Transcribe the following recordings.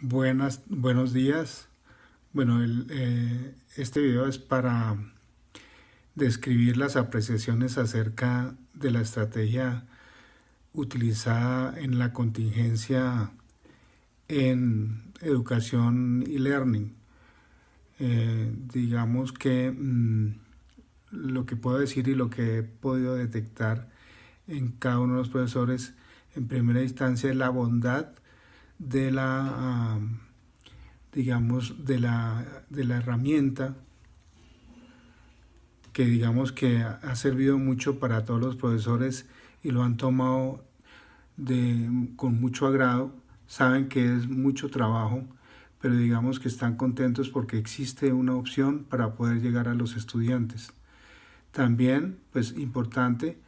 buenos días. Bueno, eh, este video es para describir las apreciaciones acerca de la estrategia utilizada en la contingencia en educación y learning. Eh, digamos que mm, lo que puedo decir y lo que he podido detectar en cada uno de los profesores en primera instancia es la bondad de la, digamos, de la, de la herramienta que digamos que ha servido mucho para todos los profesores y lo han tomado con mucho agrado, saben que es mucho trabajo, pero digamos que están contentos porque existe una opción para poder llegar a los estudiantes. También, pues importante,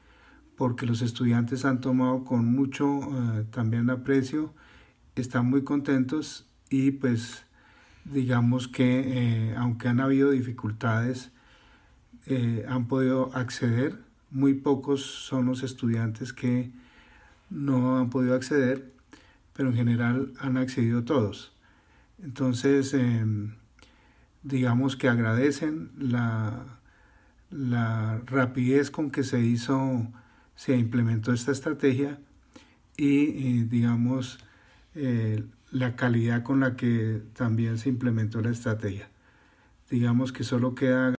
porque los estudiantes han tomado con mucho eh, también aprecio están muy contentos y pues digamos que eh, aunque han habido dificultades, eh, han podido acceder. Muy pocos son los estudiantes que no han podido acceder, pero en general han accedido todos. Entonces, em, digamos que agradecen la, la rapidez con que se hizo, se implementó esta estrategia y, eh, digamos, eh, la calidad con la que también se implementó la estrategia. Digamos que solo queda